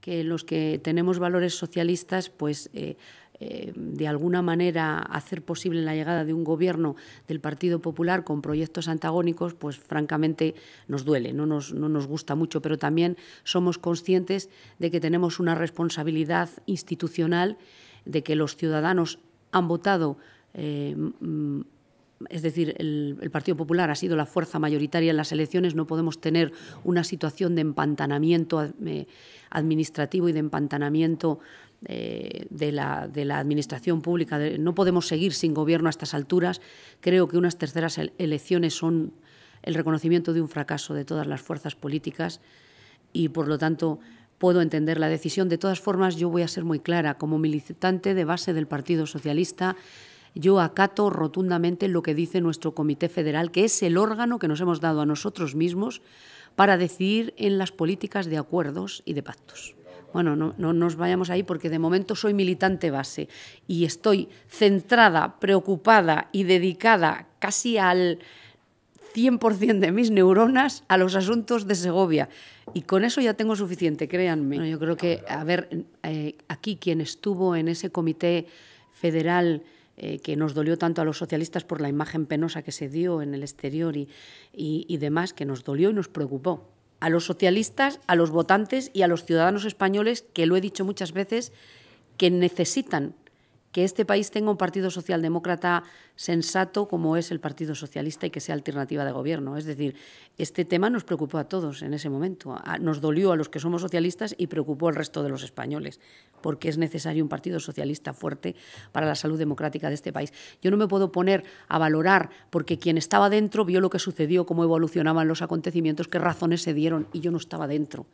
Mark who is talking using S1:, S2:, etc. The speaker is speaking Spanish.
S1: que los que tenemos valores socialistas, pues eh, eh, de alguna manera hacer posible la llegada de un gobierno del Partido Popular con proyectos antagónicos, pues francamente nos duele, no nos, no nos gusta mucho, pero también somos conscientes de que tenemos una responsabilidad institucional, de que los ciudadanos han votado. Eh, es decir, el, Partido Popular ha sido la fuerza mayoritaria en las elecciones, no podemos tener una situación de empantanamiento eh, administrativo y de empantanamiento eh, de, la, administración pública. No podemos seguir sin gobierno a estas alturas. Creo que unas terceras elecciones son el reconocimiento de un fracaso de todas las fuerzas políticas y, por lo tanto, puedo entender la decisión. De todas formas, yo voy a ser muy clara. Como militante de base del Partido Socialista, yo acato rotundamente lo que dice nuestro Comité Federal, que es el órgano que nos hemos dado a nosotros mismos para decidir en las políticas de acuerdos y de pactos. Bueno, no, no nos vayamos ahí porque de momento soy militante base y estoy centrada, preocupada y dedicada casi al 100% de mis neuronas a los asuntos de Segovia. Y con eso ya tengo suficiente, créanme. yo creo que, a ver, eh, aquí quien estuvo en ese comité federal eh, que nos dolió tanto a los socialistas por la imagen penosa que se dio en el exterior y demás, que nos dolió y nos preocupó. A los socialistas, a los votantes y a los ciudadanos españoles, que lo he dicho muchas veces, que necesitan que este país tenga un partido socialdemócrata sensato como es el Partido Socialista y que sea alternativa de gobierno. Es decir, este tema nos preocupó a todos en ese momento. Nos dolió a los que somos socialistas y preocupó al resto de los españoles, porque es necesario un Partido Socialista fuerte para la salud democrática de este país. Yo no me puedo poner a valorar, porque quien estaba dentro vio lo que sucedió, cómo evolucionaban los acontecimientos, qué razones se dieron, y yo no estaba dentro.